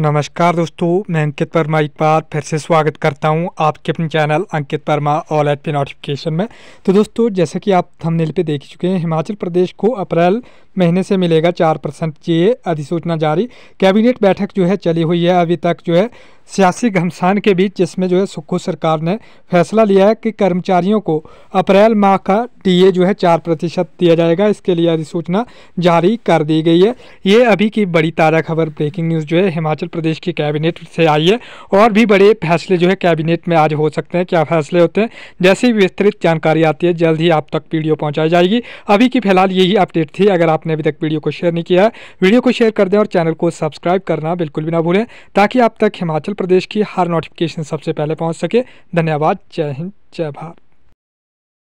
नमस्कार दोस्तों मैं अंकित वर्मा एक बार फिर से स्वागत करता हूं आपके अपने channel Ankit Verma all at पे नोटिफिकेशन में तो दोस्तों जैसे कि आप थंबनेल पे देख चुके हैं हिमाचल प्रदेश को अप्रैल महीने से मिलेगा चार परसेंट ये अधिसूचना जारी कैबिनेट बैठक जो है चली हुई है अभी तक जो है सियासी घमसान के बीच जिसमें जो है सुक्खू सरकार ने फैसला लिया है कि कर्मचारियों को अप्रैल माह का डीए जो है चार प्रतिशत दिया जाएगा इसके लिए अधिसूचना जारी कर दी गई है ये अभी की बड़ी ताज़ा खबर ब्रेकिंग न्यूज़ जो है हिमाचल प्रदेश की कैबिनेट से आई है और भी बड़े फैसले जो है कैबिनेट में आज हो सकते हैं क्या फैसले होते हैं जैसे ही विस्तृत जानकारी आती है जल्द ही आप तक वीडियो पहुँचाई जाएगी अभी की फिलहाल यही अपडेट थी अगर आपने अभी तक वीडियो को शेयर नहीं किया है वीडियो को शेयर कर दें और चैनल को सब्सक्राइब करना बिल्कुल भी ना भूलें ताकि आप तक हिमाचल प्रदेश की हर नोटिफिकेशन सबसे पहले पहुंच सके धन्यवाद जय हिंद जय भारत